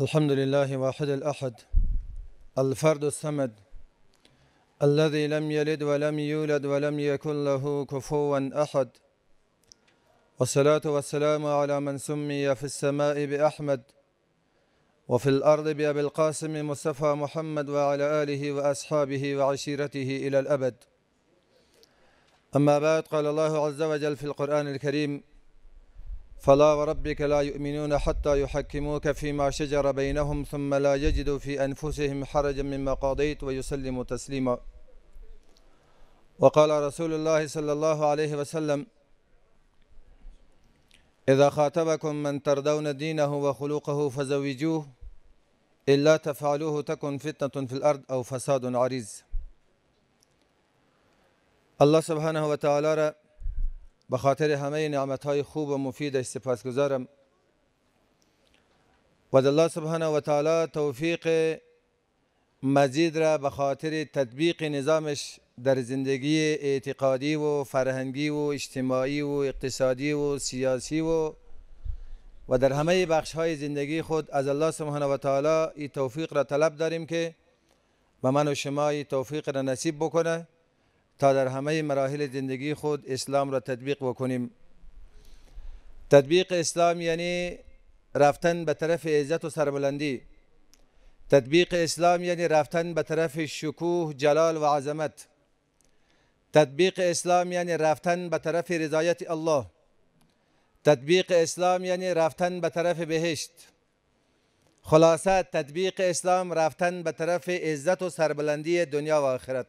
الحمد لله واحد الأحد الفرد السمد الذي لم يلد ولم يولد ولم يكن له كفوا أحد والصلاة والسلام على من سمي في السماء بأحمد وفي الأرض بأبي القاسم مصطفى محمد وعلى آله وأصحابه وعشيرته إلى الأبد أما بعد قال الله عز وجل في القرآن الكريم فلا وربك لا يؤمنون حتى يحكموك فيما شجر بينهم ثم لا يجدوا في أنفسهم حرجا مما قضيت ويسلموا تسليما وقال رسول الله صلى الله عليه وسلم إذا خاتبكم من ترضون دينه وخلقه فزوجوه إلا تفعلوه تكن فتنة في الأرض أو فساد عريض الله سبحانه وتعالى به خاطر همه نعمت های خوب و مفیدش سپاسگزارم و الله سبحانه و تعالی توفیق مزید را به خاطر تطبیق نظامش در زندگی اعتقادی و فرهنگی و اجتماعی و اقتصادی و سیاسی و و در همه بخش های زندگی خود از الله سبحانه و تعالی این توفیق را طلب داریم که به من و شما این توفیق را نصیب بکنه تا در همه مراحل زندگی خود اسلام را تطبیق بکنیم تطبیق اسلام یعنی رفتن به طرف عزت و سربلندی تطبیق اسلام یعنی رفتن به طرف شکوه جلال و عظمت تطبیق اسلام یعنی رفتن به طرف رضایت الله تطبیق اسلام یعنی رفتن به طرف بهشت خلاصه تطبیق اسلام رفتن به طرف عزت و سربلندی دنیا و آخرت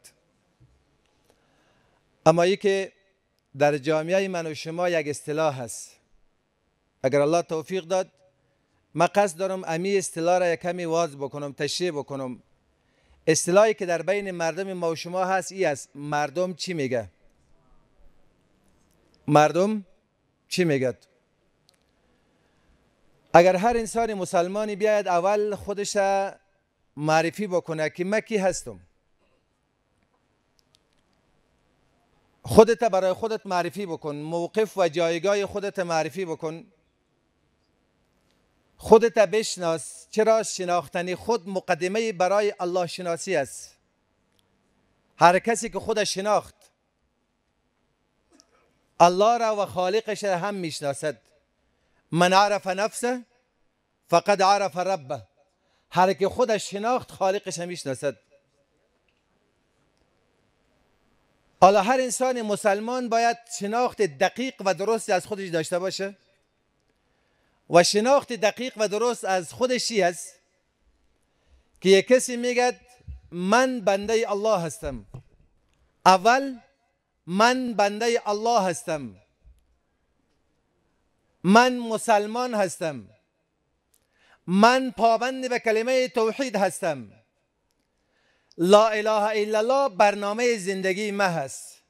اما که در جامعه من و شما یک اصطلاح هست اگر الله توفیق داد ما قصد دارم امی اصطلاح را کمی واز بکنم تشریح بکنم اصطلاحی که در بین مردم ما و شما هست ای است مردم چی میگه مردم چی میگد اگر هر انسان مسلمانی بیاید اول خودش معرفی بکنه که مکی کی هستم خودت برای خودت معرفی بکن موقف و جایگاه خودت معرفی بکن خودت بشناس چرا شناختنی خود مقدمه برای الله شناسی است هر کسی که خودش شناخت الله را و خالقش را هم میشناسد من عرف نفسه فقد عرف ربه هر که خودش شناخت خالقش را میشناسد حالا هر انسان مسلمان باید شناخت دقیق و درست از خودش داشته باشه و شناخت دقیق و درست از چی است که یک کسی میگد من بنده الله هستم اول من بنده الله هستم من مسلمان هستم من پابند به کلمه توحید هستم لا اله الا الله برنامه زندگی ما هست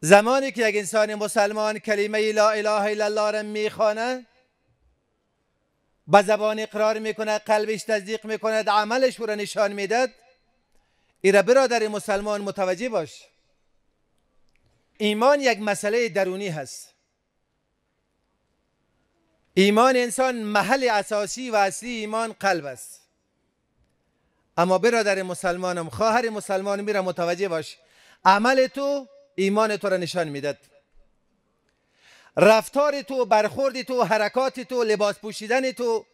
زمانی که یک انسان مسلمان کلمه لا اله الا الله را میخوانه به زبان اقرار میکنه قلبش تصدیق میکند عملش او را نشان میداد را برادر مسلمان متوجه باش ایمان یک مسئله درونی هست ایمان انسان محل اساسی و اصلی ایمان قلب است اما برادر مسلمانم خواهر مسلمان میره متوجه باش عمل تو ایمان تو را نشان میداد رفتار تو برخورد تو حرکات تو لباس پوشیدن تو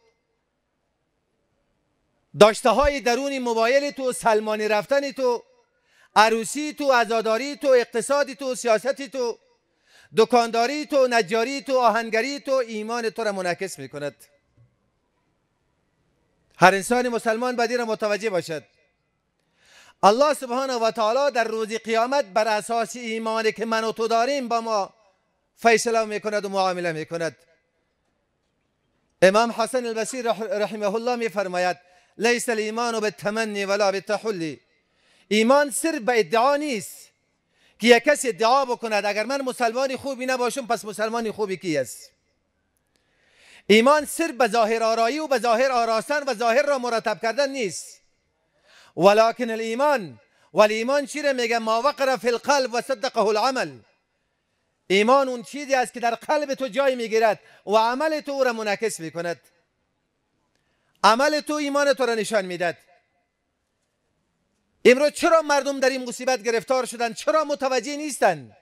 داشته های درون موبایل تو سلمانی رفتن تو عروسی تو عزاداری تو اقتصادی تو سیاستی تو دکانداری تو نجاری تو آهنگری تو ایمان تو را منعکس میکند هر انسان مسلمان بدی را متوجه باشد الله سبحانه و تعالی در روز قیامت بر اساس ایمانی که من و تو داریم با ما فیصله میکند و معامله میکند امام حسن البصری رحمه الله میفرماید لیس الایمان بالتمنی ولا بالتحلی ایمان صرف به ادعا نیست که یک کسی ادعا بکند اگر من مسلمانی خوبی نباشم پس مسلمانی خوبی کی است ایمان صرف به ظاهر آرایی و به ظاهر آراستن و ظاهر را مرتب کردن نیست ولیکن الایمان ولی ایمان چی را میگه ما وقر فی القلب و صدقه العمل ایمان اون چیزی است که در قلب تو جای میگیرد و عمل تو او را منعکس میکند عمل تو ایمان تو را نشان میدهد. امروز چرا مردم در این مصیبت گرفتار شدند؟ چرا متوجه نیستند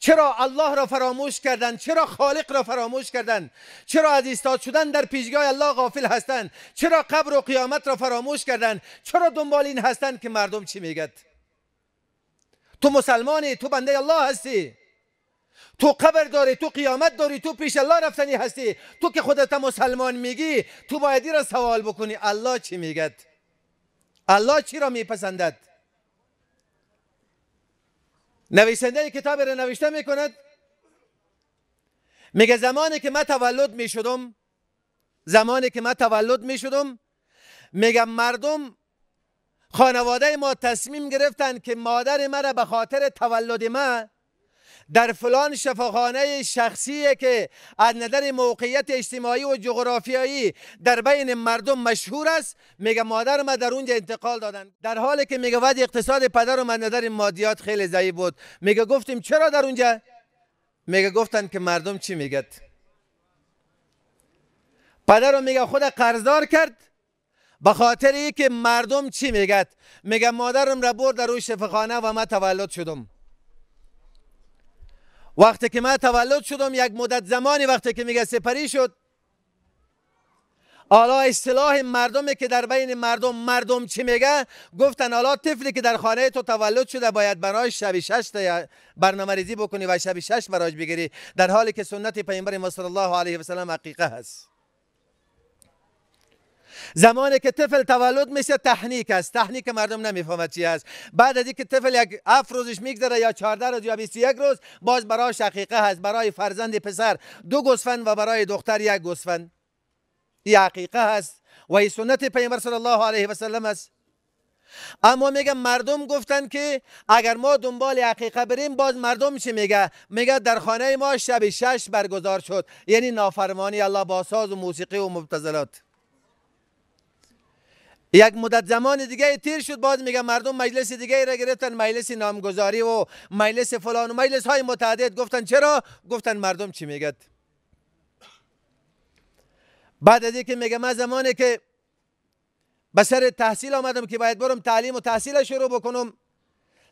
چرا الله را فراموش کردند چرا خالق را فراموش کردند چرا از ایستاد شدن در پیشگاه الله غافل هستند چرا قبر و قیامت را فراموش کردند چرا دنبال این هستند که مردم چی میگد تو مسلمانی تو بنده الله هستی تو قبر داری تو قیامت داری تو پیش الله رفتنی هستی تو که خودت مسلمان میگی تو بایدی را سوال بکنی الله چی میگد الله چی را میپسندد نویسنده کتاب را نوشته کند میگه زمانی که ما تولد شدم زمانی که ما تولد شدم میگم مردم خانواده ما تصمیم گرفتن که مادر مرا به خاطر تولد من در فلان شفاخانه شخصی که از نظر موقعیت اجتماعی و جغرافیایی در بین مردم مشهور است میگه مادر ما در اونجا انتقال دادن در حالی که میگه ود اقتصاد پدرم از نظر مادیات خیلی ضعیف بود میگه گفتیم چرا در اونجا میگه گفتن که مردم چی میگد پدرم میگه خود قرضدار کرد به خاطر که مردم چی میگد میگه مادرم را برد در اون شفاخانه و ما تولد شدم وقتی که من تولد شدم یک مدت زمانی وقتی که میگه سپری شد حالا اصطلاح مردمی که در بین مردم مردم چی میگه گفتن حالا طفلی که در خانه تو تولد شده باید برای شب شش برنامه ریزی بکنی و شب شش برایش بگیری در حالی که سنت پیامبر ما صلی الله علیه و سلم حقیقه هست زمانی که طفل تولد میشه تحنیک است تحنیک مردم نمیفهمد چی است بعد از اینکه طفل یک هفت روزش میگذره یا 14 روز یا 21 روز باز برای شقیقه هست برای فرزند پسر دو گوسفند و برای دختر یک گوسفند این حقیقه هست و این سنت پیامبر صلی الله علیه و سلم است اما میگه مردم گفتن که اگر ما دنبال حقیقه بریم باز مردم چی میگه میگه در خانه ما شب شش برگزار شد یعنی نافرمانی الله با ساز و موسیقی و مبتزلات یک مدت زمان دیگه تیر شد باز میگه مردم مجلس دیگه را گرفتن مجلس نامگذاری و مجلس فلان و مجلس های متعدد گفتن چرا گفتن مردم چی میگد بعد از اینکه میگه ما زمانی که به سر تحصیل آمدم که باید برم تعلیم و تحصیل شروع بکنم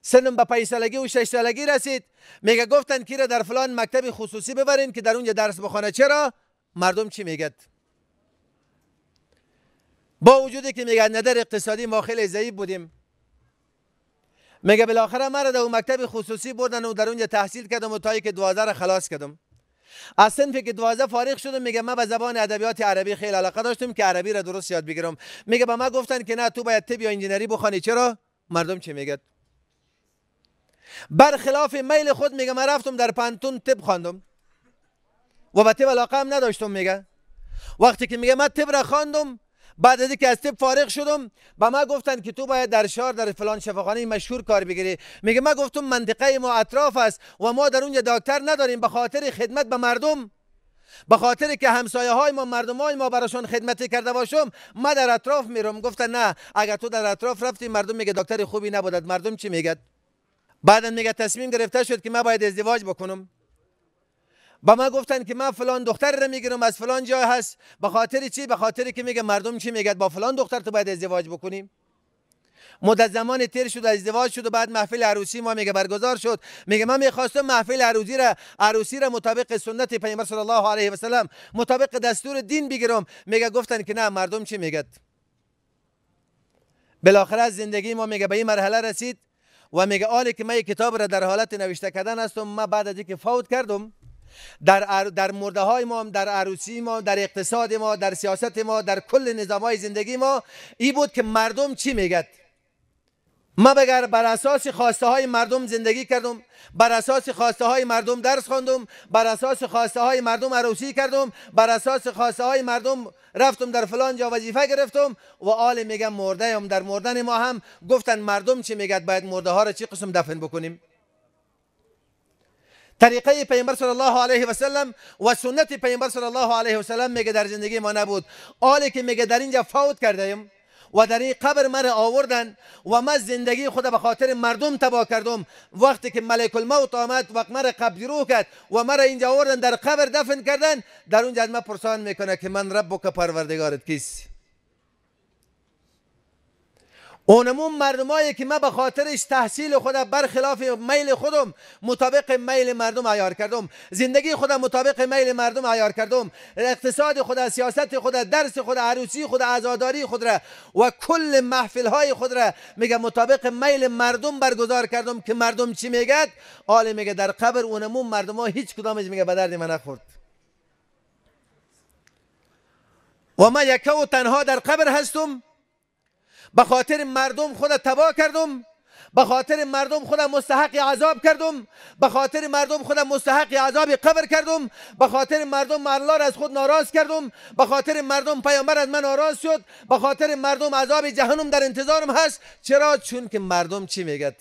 سنم به پنج و شش سالگی رسید میگه گفتن کی را در فلان مکتب خصوصی ببرین که در اونجا درس بخونه چرا مردم چی میگد با وجودی که میگه ندر اقتصادی ما خیلی ضعیف بودیم میگه بالاخره مرا در مکتب خصوصی بردن و در اونجا تحصیل کردم و تایی که دوازه را خلاص کردم از صنفی که دوازه فارغ شدم میگه من به زبان ادبیات عربی خیلی علاقه داشتم که عربی را درست یاد بگیرم میگه به من گفتن که نه تو باید طب یا انجینری بخوانی چرا مردم چه میگه برخلاف میل خود میگه من رفتم در پانتون طب خواندم و به طب علاقه هم نداشتم میگه وقتی که میگه من طب را خواندم بعد از اینکه از تب فارغ شدم به ما گفتن که تو باید در شهر در فلان شفاخانه مشهور کار بگیری میگه ما گفتم منطقه ما اطراف است و ما در اونجا دکتر نداریم به خاطر خدمت به مردم به خاطر که همسایه های ما مردم های ما براشون خدمتی کرده باشم ما در اطراف میرم گفتن نه اگر تو در اطراف رفتی مردم میگه دکتر خوبی نبودد مردم چی میگه بعدا میگه تصمیم گرفته شد که ما باید ازدواج بکنم با ما گفتن که ما فلان دختر را میگیرم از فلان جای هست به خاطر چی به خاطر که میگه مردم چی میگه با فلان دختر تو باید ازدواج بکنیم مدت زمان تیر شد ازدواج شد و بعد محفل عروسی ما میگه برگزار شد میگه من میخواستم محفل عروسی را عروسی را مطابق سنت پیامبر صلی الله علیه و سلم مطابق دستور دین بگیرم میگه گفتن که نه مردم چی میگه بالاخره زندگی ما میگه به این مرحله رسید و میگه آنی که من کتاب را در حالت نوشته کردن هستم من بعد از اینکه فوت کردم در, ار... در مرده های ما در عروسی ما در اقتصاد ما در سیاست ما در کل نظام های زندگی ما ای بود که مردم چی میگد ما بگر بر اساس خواسته های مردم زندگی کردم بر اساس خواسته های مردم درس خواندم بر اساس خواسته های مردم عروسی کردم بر اساس خواسته های مردم رفتم در فلان جا وظیفه گرفتم و آل میگم مرده هم در مردن ما هم گفتن مردم چی میگد باید مرده ها را چی قسم دفن بکنیم طریقه پیامبر صلی الله علیه و سلم و سنت پیامبر صلی الله علیه و سلم میگه در زندگی ما نبود آلی که میگه در اینجا فوت کردیم و در این قبر مرا آوردن و من زندگی خود به خاطر مردم تبا کردم وقتی که ملک الموت آمد و مرا قبر رو کرد و مرا اینجا آوردن در قبر دفن کردن در اونجا از من پرسان میکنه که من رب و پروردگارت کیست اونمون مردمایی که من به خاطرش تحصیل خودم برخلاف میل خودم مطابق میل مردم عیار کردم زندگی خودم مطابق میل مردم عیار کردم اقتصاد خود سیاست خود درس خود عروسی خود عزاداری خود را و کل محفل های خود را میگه مطابق میل مردم برگزار کردم که مردم چی میگد عالی میگه در قبر اونمون مردم ها هیچ کدامش میگه به درد من نخورد و من یکه و تنها در قبر هستم به خاطر مردم خودت تباه کردم به خاطر مردم خودم مستحق عذاب کردم به خاطر مردم خودم مستحق عذاب قبر کردم به خاطر مردم الله از خود ناراض کردم به خاطر مردم پیامبر از من ناراض شد به خاطر مردم عذاب جهنم در انتظارم هست چرا چون که مردم چی میگد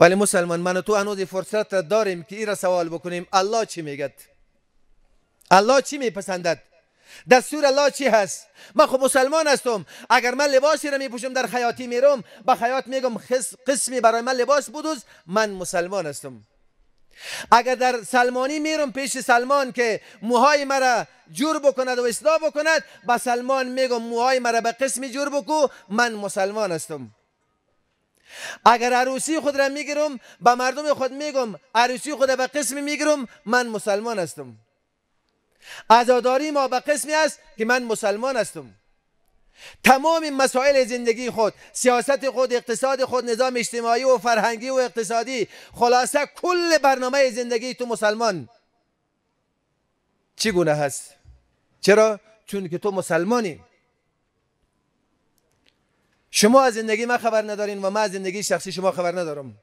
ولی مسلمان من تو هنوز فرصت داریم که این را سوال بکنیم الله چی میگد الله چی میپسندد دستور الله چی هست ما خب مسلمان هستم اگر من لباسی را میپوشم در خیاطی میرم به خیاط میگم قسمی برای من لباس بدوز من مسلمان هستم اگر در سلمانی میرم پیش سلمان که موهای مرا جور بکند و اصلاح بکند به سلمان میگم موهای مرا به قسمی جور بکو من مسلمان هستم اگر عروسی خود را میگیرم به مردم خود میگم عروسی خود به قسمی میگیرم من مسلمان هستم عزاداری ما به قسمی است که من مسلمان هستم تمام مسائل زندگی خود سیاست خود اقتصاد خود نظام اجتماعی و فرهنگی و اقتصادی خلاصه کل برنامه زندگی تو مسلمان چی گونه هست چرا چون که تو مسلمانی شما از زندگی من خبر ندارین و من از زندگی شخصی شما خبر ندارم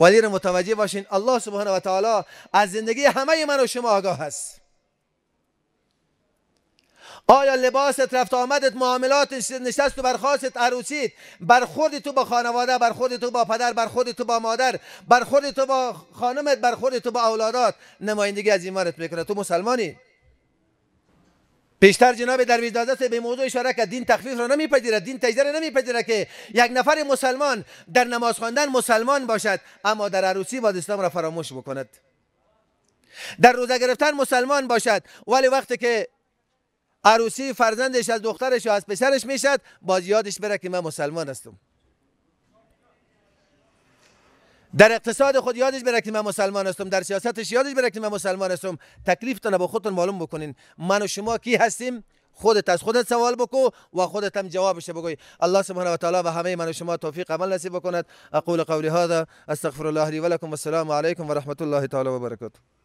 ولی رو متوجه باشین الله سبحانه و تعالی از زندگی همه من و شما آگاه هست آیا لباست رفت آمدت معاملات نشست و برخواست عروسیت برخورد تو با خانواده برخورد تو با پدر برخورد تو با مادر برخورد تو با خانمت برخورد تو با اولادات نمایندگی از ایمانت میکنه تو مسلمانی پیشتر جناب درویش به موضوع اشاره کرد دین تخفیف را نمیپذیرد دین تجزیه نمیپذیرد که یک نفر مسلمان در نماز خواندن مسلمان باشد اما در عروسی با اسلام را فراموش بکند در روزه گرفتن مسلمان باشد ولی وقتی که عروسی فرزندش از دخترش یا از پسرش میشد باز یادش بره که من مسلمان هستم در اقتصاد خود یادش بره که من مسلمان هستم در سیاستش یادش بره که من مسلمان هستم تکلیفتون با خودتون معلوم بکنین من و شما کی هستیم خودت از خودت سوال بکو و خودت هم جوابش بگوی الله سبحانه و تعالی و همه من و شما توفیق عمل نصیب بکند اقول قولی هذا استغفر الله لی و لکم السلام علیکم و رحمت الله تعالی و برکاته